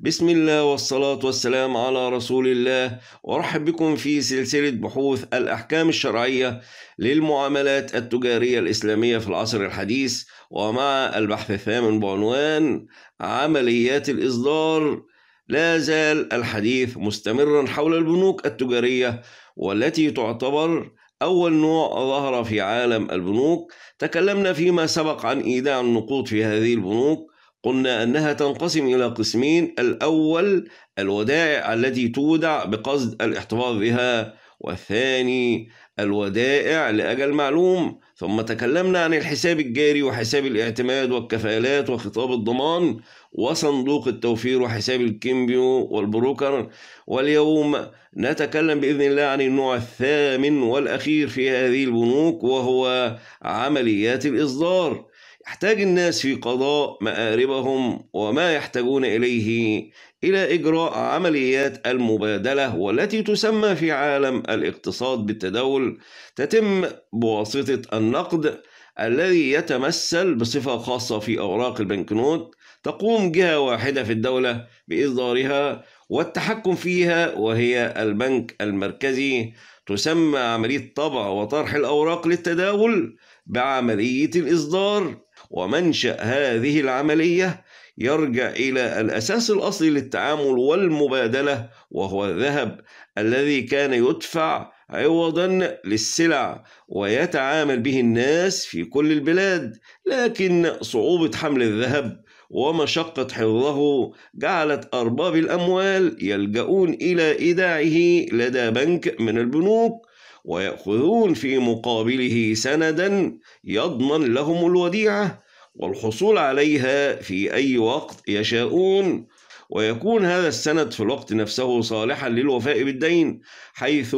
بسم الله والصلاة والسلام على رسول الله وارحب بكم في سلسلة بحوث الأحكام الشرعية للمعاملات التجارية الإسلامية في العصر الحديث ومع البحث الثامن بعنوان عمليات الإصدار لا زال الحديث مستمرا حول البنوك التجارية والتي تعتبر أول نوع ظهر في عالم البنوك تكلمنا فيما سبق عن إيداع النقود في هذه البنوك قلنا أنها تنقسم إلى قسمين الأول الودائع التي تودع بقصد الاحتفاظ بها والثاني الودائع لأجل معلوم ثم تكلمنا عن الحساب الجاري وحساب الاعتماد والكفالات وخطاب الضمان وصندوق التوفير وحساب الكيمبيو والبروكر واليوم نتكلم بإذن الله عن النوع الثامن والأخير في هذه البنوك وهو عمليات الإصدار يحتاج الناس في قضاء مآربهم وما يحتاجون إليه إلى إجراء عمليات المبادلة والتي تسمى في عالم الاقتصاد بالتداول تتم بواسطة النقد الذي يتمثل بصفة خاصة في أوراق البنكنوت تقوم جهة واحدة في الدولة بإصدارها والتحكم فيها وهي البنك المركزي تسمى عملية طبع وطرح الأوراق للتداول بعملية الإصدار ومنشأ هذه العملية يرجع إلى الأساس الأصلي للتعامل والمبادلة وهو الذهب الذي كان يدفع عوضا للسلع ويتعامل به الناس في كل البلاد لكن صعوبة حمل الذهب ومشقة حفظه جعلت أرباب الأموال يلجؤون إلى إيداعه لدى بنك من البنوك ويأخذون في مقابله سندا يضمن لهم الوديعة والحصول عليها في أي وقت يشاءون ويكون هذا السند في الوقت نفسه صالحا للوفاء بالدين حيث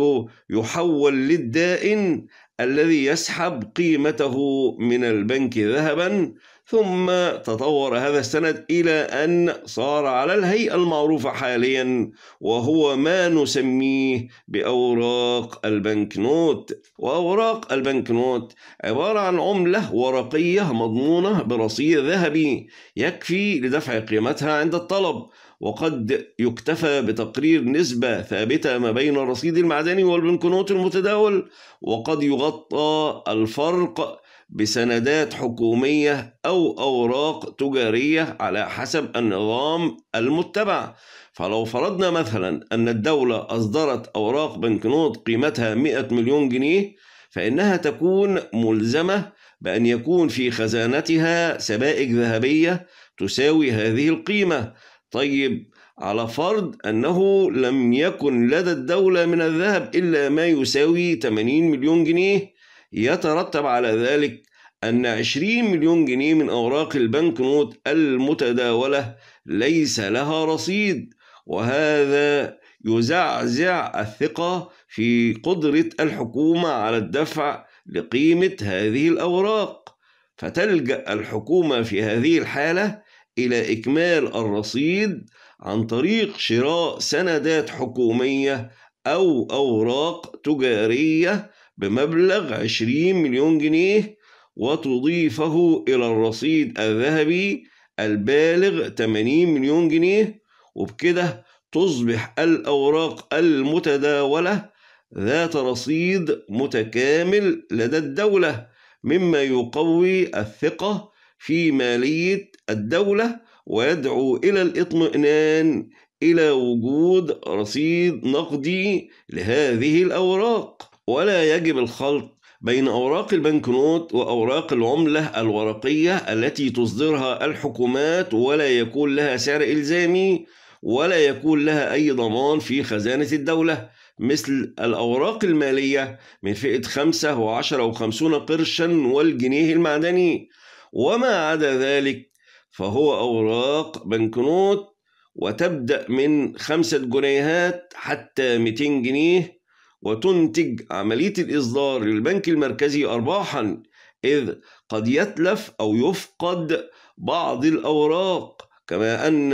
يحول للدائن الذي يسحب قيمته من البنك ذهبا ثم تطور هذا السند إلى أن صار على الهيئة المعروفة حاليا وهو ما نسميه بأوراق البنك نوت وأوراق البنك نوت عبارة عن عملة ورقية مضمونة برصيد ذهبي يكفي لدفع قيمتها عند الطلب وقد يكتفى بتقرير نسبة ثابتة ما بين الرصيد المعدني والبنكنوت المتداول وقد يغطى الفرق بسندات حكومية أو أوراق تجارية على حسب النظام المتبع فلو فرضنا مثلا أن الدولة أصدرت أوراق بنكنوت قيمتها 100 مليون جنيه فإنها تكون ملزمة بأن يكون في خزانتها سبائك ذهبية تساوي هذه القيمة طيب على فرض أنه لم يكن لدى الدولة من الذهب إلا ما يساوي 80 مليون جنيه يترتب على ذلك أن 20 مليون جنيه من أوراق البنك نوت المتداولة ليس لها رصيد وهذا يزعزع الثقة في قدرة الحكومة على الدفع لقيمة هذه الأوراق فتلجأ الحكومة في هذه الحالة إلى إكمال الرصيد عن طريق شراء سندات حكومية أو أوراق تجارية بمبلغ 20 مليون جنيه وتضيفه إلى الرصيد الذهبي البالغ 80 مليون جنيه وبكده تصبح الأوراق المتداولة ذات رصيد متكامل لدى الدولة مما يقوي الثقة في مالية الدولة ويدعو إلى الإطمئنان إلى وجود رصيد نقدي لهذه الأوراق ولا يجب الخلط بين أوراق البنكنوت وأوراق العملة الورقية التي تصدرها الحكومات ولا يكون لها سعر إلزامي ولا يكون لها أي ضمان في خزانة الدولة مثل الأوراق المالية من فئة 5 و10 و50 قرشا والجنيه المعدني وما عدا ذلك فهو أوراق بنكنوت وتبدأ من خمسة جنيهات حتى 200 جنيه وتنتج عملية الإصدار للبنك المركزي أرباحا إذ قد يتلف أو يفقد بعض الأوراق كما أن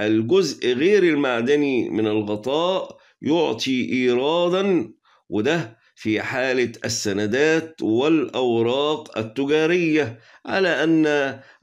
الجزء غير المعدني من الغطاء يعطي إيرادا وده في حالة السندات والأوراق التجارية على أن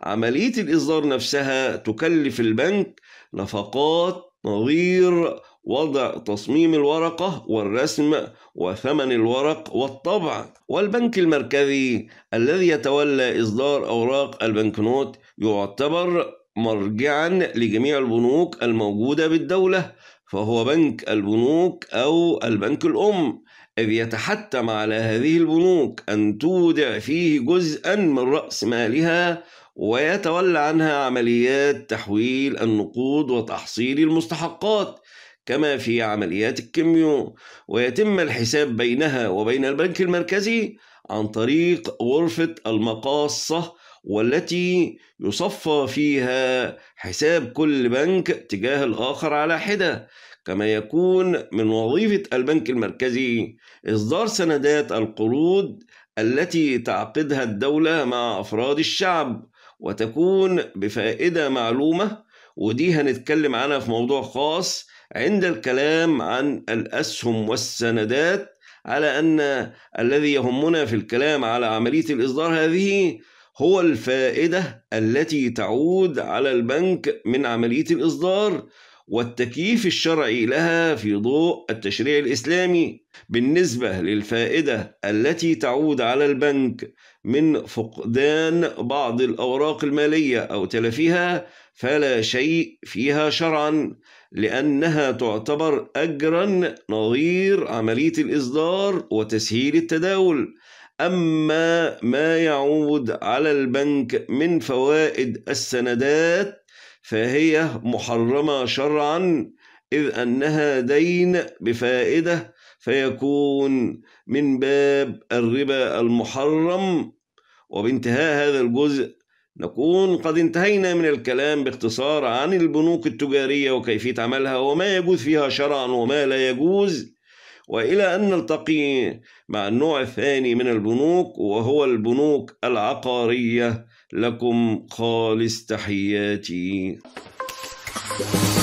عملية الإصدار نفسها تكلف البنك نفقات نظير وضع تصميم الورقة والرسم وثمن الورق والطبع والبنك المركزي الذي يتولى إصدار أوراق البنكنوت يعتبر مرجعا لجميع البنوك الموجودة بالدولة فهو بنك البنوك أو البنك الأم إذ يتحتم على هذه البنوك أن تودع فيه جزءا من رأس مالها ويتولى عنها عمليات تحويل النقود وتحصيل المستحقات كما في عمليات الكيميو ويتم الحساب بينها وبين البنك المركزي عن طريق غرفة المقاصة والتي يصفى فيها حساب كل بنك تجاه الآخر على حدة كما يكون من وظيفة البنك المركزي إصدار سندات القروض التي تعقدها الدولة مع أفراد الشعب وتكون بفائدة معلومة ودي هنتكلم عنها في موضوع خاص عند الكلام عن الأسهم والسندات على أن الذي يهمنا في الكلام على عملية الإصدار هذه هو الفائدة التي تعود على البنك من عملية الإصدار والتكييف الشرعي لها في ضوء التشريع الإسلامي بالنسبة للفائدة التي تعود على البنك من فقدان بعض الأوراق المالية أو تلفها فلا شيء فيها شرعا لأنها تعتبر أجرا نظير عملية الإصدار وتسهيل التداول أما ما يعود على البنك من فوائد السندات فهي محرمة شرعا إذ أنها دين بفائدة فيكون من باب الربا المحرم وبانتهاء هذا الجزء نكون قد انتهينا من الكلام باختصار عن البنوك التجارية وكيفية عملها وما يجوز فيها شرعا وما لا يجوز وإلى أن نلتقي مع النوع الثاني من البنوك وهو البنوك العقارية لكم خالص تحياتي